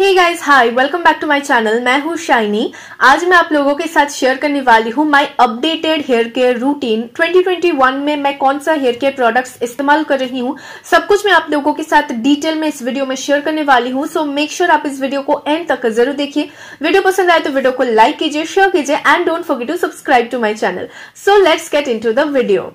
Hey guys hi welcome back to my channel मैं हूँ shiny आज मैं आप लोगों के साथ शेयर करने वाली हूँ my updated hair care routine 2021 में मैं कौन सा हेयर केयर प्रोडक्ट्स इस्तेमाल कर रही हूँ सब कुछ मैं आप लोगों के साथ डिटेल में इस वीडियो में शेयर करने वाली हूँ सो मेक श्योर आप इस वीडियो को एंड तक जरूर देखिए वीडियो पसंद आए तो वीडियो को लाइक कीजिए शेयर कीजिए and don't forget to subscribe to my channel so let's get in the video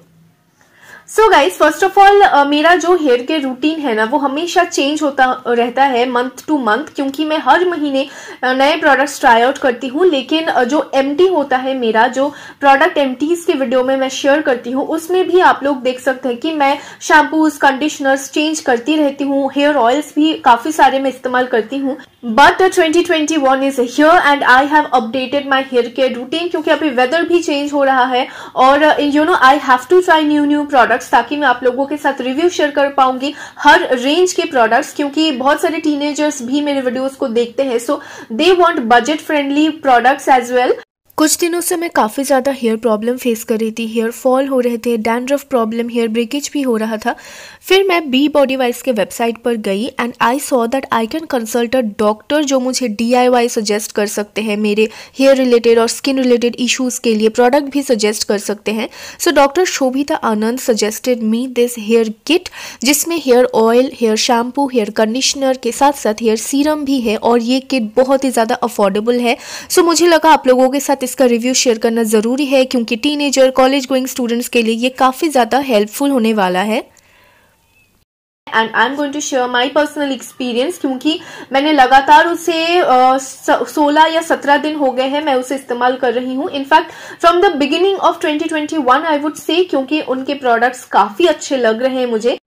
so guys first of all मेरा जो हेयर केयर रूटीन है ना वो हमेशा चेंज होता रहता है मंथ टू मंथ क्योंकि मैं हर महीने नए प्रोडक्ट्स ट्राई आउट करती हूँ लेकिन जो एम होता है मेरा जो प्रोडक्ट एम के वीडियो में मैं शेयर करती हूँ उसमें भी आप लोग देख सकते हैं कि मैं शैम्पूज कंडीशनर्स चेंज करती रहती हूँ हेयर ऑयल्स भी काफी सारे मैं इस्तेमाल करती हूँ but twenty twenty one is here and I have updated my hair care routine क्योंकि अभी वेदर भी चेंज हो रहा है और you know I have to try new new product products ताकि मैं आप लोगों के साथ रिव्यू शेयर कर पाऊंगी हर रेंज के प्रोडक्ट्स क्योंकि बहुत सारे टीनेजर्स भी मेरे वीडियोस को देखते हैं so they want budget friendly products as well कुछ दिनों से मैं काफ़ी ज़्यादा हेयर प्रॉब्लम फेस कर रही थी हेयर फॉल हो रहे थे डैंड्रफ प्रॉब्लम हेयर ब्रेकेज भी हो रहा था फिर मैं बी बॉडी वाइज के वेबसाइट पर गई and I saw that I can consult a doctor जो मुझे डी सजेस्ट कर सकते हैं मेरे हेयर रिलेटेड और स्किन रिलेटेड इशूज़ के लिए प्रोडक्ट भी सजेस्ट कर सकते हैं so doctor Shobhita Anand suggested me this hair kit जिसमें hair oil hair shampoo hair conditioner के साथ साथ हेयर सीरम भी है और ये किट बहुत ही ज़्यादा अफोर्डेबल है सो so, मुझे लगा आप लोगों के साथ साथ इसका रिव्यू शेयर करना ज़रूरी है क्योंकि टीनेजर कॉलेज गोइंग स्टूडेंट्स के लिए ये काफ़ी ज़्यादा हेल्पफुल होने वाला है and I am going to share my personal experience क्योंकि मैंने लगातार उसे सोलह या सत्रह दिन हो गए हैं मैं उसे इस्तेमाल कर रही हूँ in fact from the beginning of twenty I would say क्योंकि उनके प्रोडक्ट्स काफ़ी अच्छे लग रहे हैं मुझे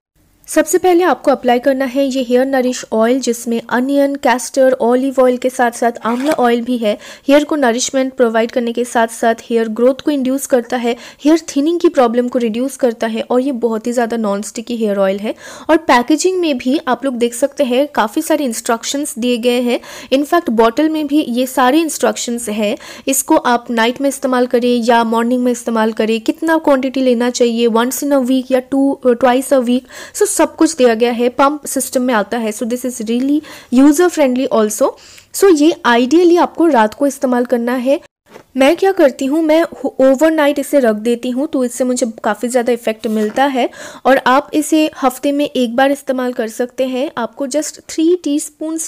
सबसे पहले आपको अप्लाई करना है ये हेयर नरिश ऑयल जिसमें अनियन कैस्टर ऑलिव ऑयल के साथ साथ आंवला ऑयल भी है हेयर को नरिशमेंट प्रोवाइड करने के साथ साथ हेयर ग्रोथ को इंड्यूस करता है हेयर थिनिंग की प्रॉब्लम को रिड्यूस करता है और ये बहुत ही ज़्यादा नॉन स्टिकी हेयर ऑयल है और पैकेजिंग में भी आप लोग देख सकते हैं काफ़ी सारे इंस्ट्रक्शंस दिए गए हैं इनफैक्ट बॉटल में भी ये सारे इंस्ट्रक्शंस हैं इसको आप नाइट में इस्तेमाल करें या मॉर्निंग में इस्तेमाल करें कितना क्वान्टिटी लेना चाहिए वंस इन अ वीक या two twice a week so सब कुछ दिया गया है पंप सिस्टम में आता है so this is really user friendly also so ये आइडियली आपको रात को इस्तेमाल करना है मैं क्या करती हूँ मैं ओवरनाइट इसे रख देती हूँ तो इससे मुझे काफ़ी ज़्यादा इफ़ेक्ट मिलता है और आप इसे हफ्ते में एक बार इस्तेमाल कर सकते हैं आपको जस्ट थ्री टी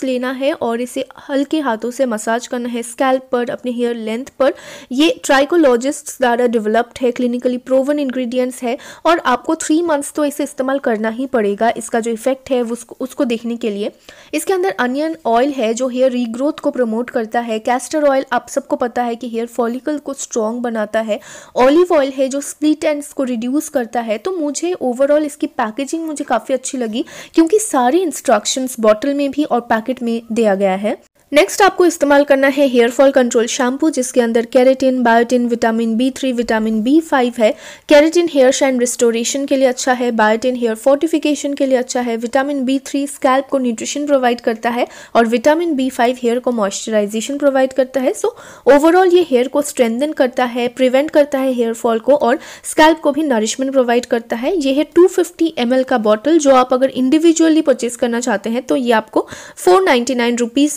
लेना है और इसे हल्के हाथों से मसाज करना है स्कैल्प पर अपने हेयर लेंथ पर ये ट्राइकोलॉजिस्ट द्वारा डेवलप्ड है क्लिनिकली प्रोवन इन्ग्रीडियंट्स है और आपको थ्री मंथ्स तो इसे इस्तेमाल करना ही पड़ेगा इसका जो इफेक्ट है उसको उसको देखने के लिए इसके अंदर अनियन ऑयल है जो हेयर रीग्रोथ को प्रमोट करता है कैस्टर ऑयल आप सबको पता है कि हेयर फॉलिकल को स्ट्रॉन्ग बनाता है ऑलिव ऑयल है जो स्प्लिट एंड्स को रिड्यूस करता है तो मुझे ओवरऑल इसकी पैकेजिंग मुझे काफ़ी अच्छी लगी क्योंकि सारी इंस्ट्रक्शंस बॉटल में भी और पैकेट में दिया गया है नेक्स्ट आपको इस्तेमाल करना है हेयर फॉल कंट्रोल शैम्पू जिसके अंदर keratin biotin vitamin B three vitamin B five है कैरेटिन हेयर शाइन रिस्टोरेशन के लिए अच्छा है बायोटिन हेयर फोर्टिफिकेशन के लिए अच्छा है विटामिन बी थ्री स्कैल्प को न्यूट्रिशन प्रोवाइड करता है और विटामिन बी फाइव हेयर को मॉइस्चराइजेशन प्रोवाइड करता है सो so, ओवरऑल ये हेयर को स्ट्रेंथन करता है प्रिवेंट करता है हेयर फॉल को और स्कैल्प को भी नरिशमेंट प्रोवाइड करता है ये है टू फिफ्टी का बॉटल जो आप अगर इंडिविजुअली परचेज करना चाहते हैं तो ये आपको फोर नाइन्टी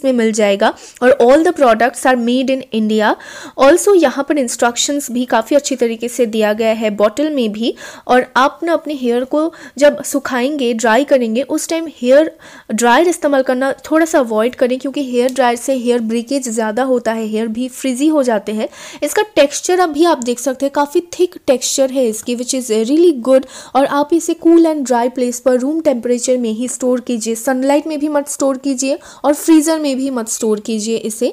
में मिल जाए जाएगा और all the products are made in India also यहाँ पर इंस्ट्रक्शंस भी काफ़ी अच्छी तरीके से दिया गया है बॉटल में भी और आप ना अपने हेयर को जब सुखाएंगे ड्राई करेंगे उस टाइम हेयर ड्रायर इस्तेमाल करना थोड़ा सा अवॉइड करें क्योंकि हेयर ड्रायर से हेयर ब्रिकेज ज़्यादा होता है हेयर भी फ्रिजी हो जाते हैं इसका टेक्स्चर अभी आप देख सकते हैं काफ़ी थिक टेक्स्चर है इसकी विच इज़ रियली गुड और आप इसे कूल एंड ड्राई प्लेस पर रूम टेम्परेचर में ही स्टोर कीजिए सनलाइट में भी मत स्टोर कीजिए और फ्रीज़र में भी मत स्टोर कीजिए इसे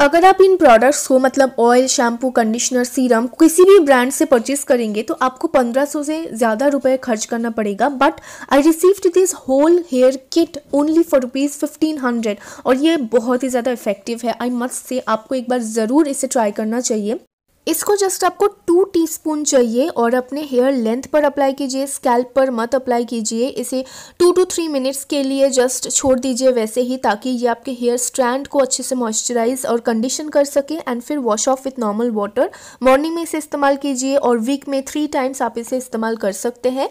अगर आप इन प्रोडक्ट्स को मतलब ऑयल शैम्पू कंडीशनर सीरम किसी भी ब्रांड से परचेस करेंगे तो आपको 1500 से ज़्यादा रुपए खर्च करना पड़ेगा but I received this whole hair kit only for rupees fifteen hundred और ये बहुत ही ज़्यादा इफेक्टिव है आई मस्ट से आपको एक बार ज़रूर इसे ट्राई करना चाहिए इसको जस्ट आपको टू टीस्पून चाहिए और अपने हेयर लेंथ पर अप्लाई कीजिए स्कैल्प पर मत अप्लाई कीजिए इसे टू टू थ्री मिनट्स के लिए जस्ट छोड़ दीजिए वैसे ही ताकि ये आपके हेयर स्ट्रैंड को अच्छे से मॉइस्चराइज और कंडीशन कर सके एंड फिर wash off with normal water morning में इसे इस्तेमाल कीजिए और वीक में थ्री टाइम्स आप इसे इस्तेमाल कर सकते हैं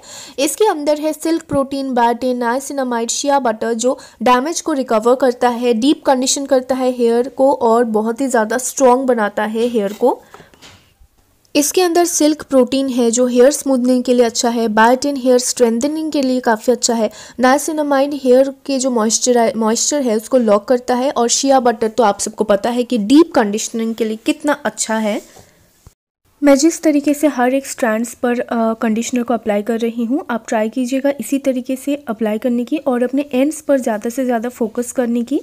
इसके अंदर है silk protein betaine niacinamide shea butter जो डैमेज को रिकवर करता है डीप कंडीशन करता है हेयर को और बहुत ही ज़्यादा स्ट्रॉन्ग बनाता है हेयर को इसके अंदर सिल्क प्रोटीन है जो हेयर स्मूदनिंग के लिए अच्छा है बायोटिन हेयर स्ट्रेंथनिंग के लिए काफ़ी अच्छा है नाइसिनामाइड हेयर के जो मॉइस्चर मॉइस्चर है उसको लॉक करता है और शिया बटर तो आप सबको पता है कि डीप कंडीशनिंग के लिए कितना अच्छा है मैं जिस तरीके से हर एक स्ट्रैंड्स पर कंडीशनर को अप्लाई कर रही हूँ आप ट्राई कीजिएगा इसी तरीके से अप्लाई करने की और अपने एंड्स पर ज़्यादा से ज़्यादा फोकस करने की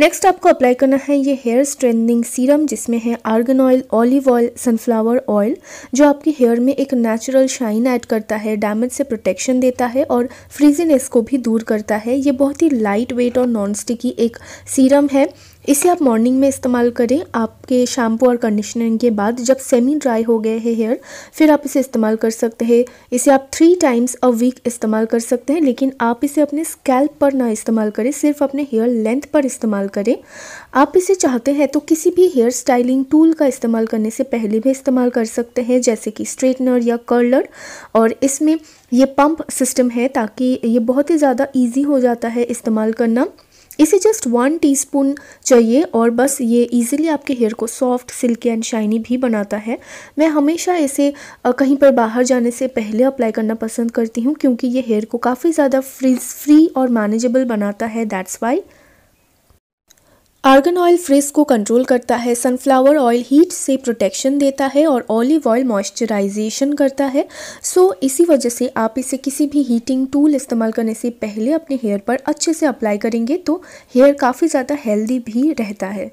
नेक्स्ट आपको अप्लाई करना है ये हेयर स्ट्रेंथनिंग सीरम जिसमें है argan oil olive oil sunflower oil जो आपके हेयर में एक नेचुरल शाइन ऐड करता है डैमेज से प्रोटेक्शन देता है और फ्रीजीनेस को भी दूर करता है ये बहुत ही लाइट वेट और नॉन स्टिकी एक सीरम है इसे आप मॉर्निंग में इस्तेमाल करें आपके शैम्पू और कंडीशनरिंग के बाद जब सेमी ड्राई हो गए हैं हेयर फिर आप इसे इस्तेमाल कर सकते हैं इसे आप थ्री टाइम्स अ वीक इस्तेमाल कर सकते हैं लेकिन आप इसे अपने स्कैल्प पर ना इस्तेमाल करें सिर्फ अपने हेयर लेंथ पर इस्तेमाल करें आप इसे चाहते हैं तो किसी भी हेयर स्टाइलिंग टूल का इस्तेमाल करने से पहले भी इस्तेमाल कर सकते हैं जैसे कि स्ट्रेटनर या कर्लर और इसमें ये पंप सिस्टम है ताकि ये बहुत ही ज़्यादा ईजी हो जाता है इस्तेमाल करना इसे जस्ट वन टीस्पून चाहिए और बस ये इजीली आपके हेयर को सॉफ्ट सिल्की एंड शाइनी भी बनाता है मैं हमेशा इसे कहीं पर बाहर जाने से पहले अप्लाई करना पसंद करती हूँ क्योंकि ये हेयर को काफ़ी ज़्यादा फ्रिज फ्री और मैनेजेबल बनाता है that's why argan oil frizz को कंट्रोल करता है सनफ्लावर ऑयल हीट से प्रोटेक्शन देता है और ऑलिव ऑयल मॉइस्चराइजेशन करता है सो so, इसी वजह से आप इसे किसी भी हीटिंग टूल इस्तेमाल करने से पहले अपने हेयर पर अच्छे से अप्लाई करेंगे तो हेयर काफ़ी ज़्यादा हेल्दी भी रहता है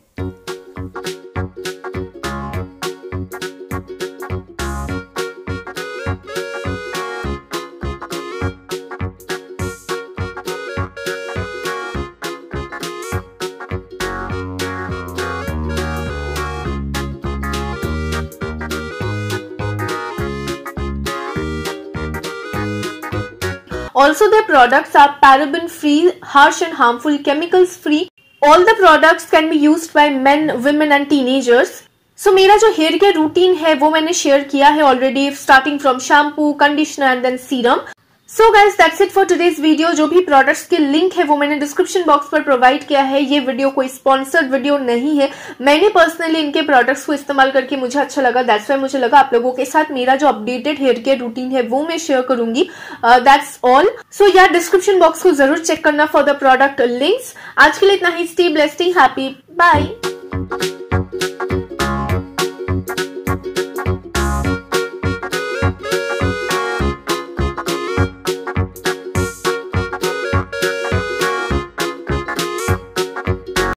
Also, their products are paraben free, harsh and harmful chemicals free. All the products can be used by men, women and teenagers. So so, मेरा जो हेयर केयर रूटीन है वो मैंने शेयर किया है already starting from shampoo conditioner and then serum so guys that's it for today's video जो भी products के लिंक है वो मैंने डिस्क्रिप्शन बॉक्स पर प्रोवाइड किया है ये वीडियो कोई स्पॉन्सर्ड वीडियो नहीं है मैंने पर्सनली इनके प्रोडक्ट्स को इस्तेमाल करके मुझे अच्छा लगा दैट्स वाई मुझे लगा आप लोगों के साथ मेरा जो अपडेटेड हेयर केयर रूटीन है वो मैं शेयर करूंगी दैट्स ऑल सो यार डिस्क्रिप्शन बॉक्स को जरूर चेक करना फॉर द प्रोडक्ट लिंक्स आज के लिए इतना ही स्टे ब्लेस्टिंग हैप्पी बाई